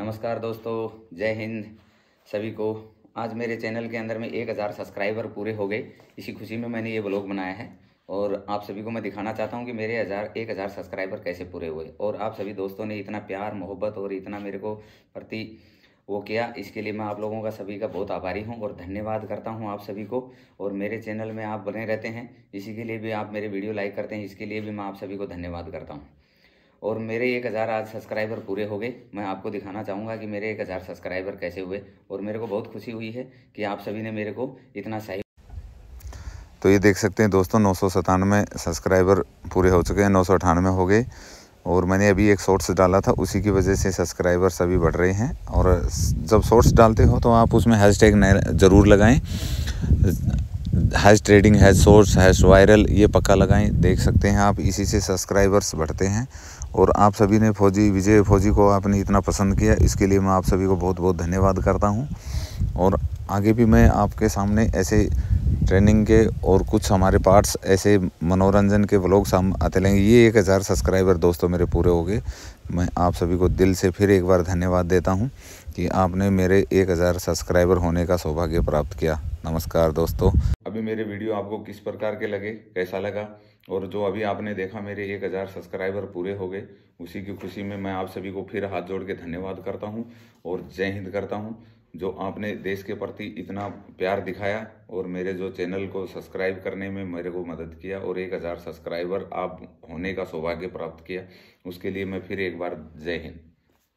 नमस्कार दोस्तों जय हिंद सभी को आज मेरे चैनल के अंदर में एक हज़ार सब्सक्राइबर पूरे हो गए इसी खुशी में मैंने ये ब्लॉग बनाया है और आप सभी को मैं दिखाना चाहता हूँ कि मेरे हज़ार एक हज़ार सब्सक्राइबर कैसे पूरे हुए और आप सभी दोस्तों ने इतना प्यार मोहब्बत और इतना मेरे को प्रति वो किया इसके लिए मैं आप लोगों का सभी का बहुत आभारी हूँ और धन्यवाद करता हूँ आप सभी को और मेरे चैनल में आप बने रहते हैं इसी के लिए भी आप मेरे वीडियो लाइक करते हैं इसके लिए भी मैं आप सभी को धन्यवाद करता हूँ और मेरे एक हज़ार आज सब्सक्राइबर पूरे हो गए मैं आपको दिखाना चाहूँगा कि मेरे एक हज़ार सब्सक्राइबर कैसे हुए और मेरे को बहुत खुशी हुई है कि आप सभी ने मेरे को इतना सही तो ये देख सकते हैं दोस्तों नौ सब्सक्राइबर पूरे हो चुके हैं नौ हो गए और मैंने अभी एक शॉर्ट्स डाला था उसी की वजह से सब्सक्राइबर सभी बढ़ रहे हैं और जब शॉर्ट्स डालते हो तो आप उसमें हैशटैग ज़रूर लगाएं hash trending hash source hash viral ये पक्का लगाएं देख सकते हैं आप इसी से सब्सक्राइबर्स बढ़ते हैं और आप सभी ने फौजी विजय फौजी को आपने इतना पसंद किया इसके लिए मैं आप सभी को बहुत बहुत धन्यवाद करता हूँ और आगे भी मैं आपके सामने ऐसे ट्रेनिंग के और कुछ हमारे पार्ट्स ऐसे मनोरंजन के ब्लॉग हम आते लेंगे ये एक हज़ार सब्सक्राइबर दोस्तों मेरे पूरे हो गए मैं आप सभी को दिल से फिर एक बार धन्यवाद देता हूँ कि आपने मेरे एक हज़ार सब्सक्राइबर होने का सौभाग्य प्राप्त किया नमस्कार दोस्तों अभी मेरे वीडियो आपको किस प्रकार के लगे कैसा लगा और जो अभी आपने देखा मेरे एक हज़ार सब्सक्राइबर पूरे हो गए उसी की खुशी में मैं आप सभी को फिर हाथ जोड़ के धन्यवाद करता हूँ और जय हिंद करता हूँ जो आपने देश के प्रति इतना प्यार दिखाया और मेरे जो चैनल को सब्सक्राइब करने में मेरे को मदद किया और एक हज़ार सब्सक्राइबर आप होने का सौभाग्य प्राप्त किया उसके लिए मैं फिर एक बार जय हिंद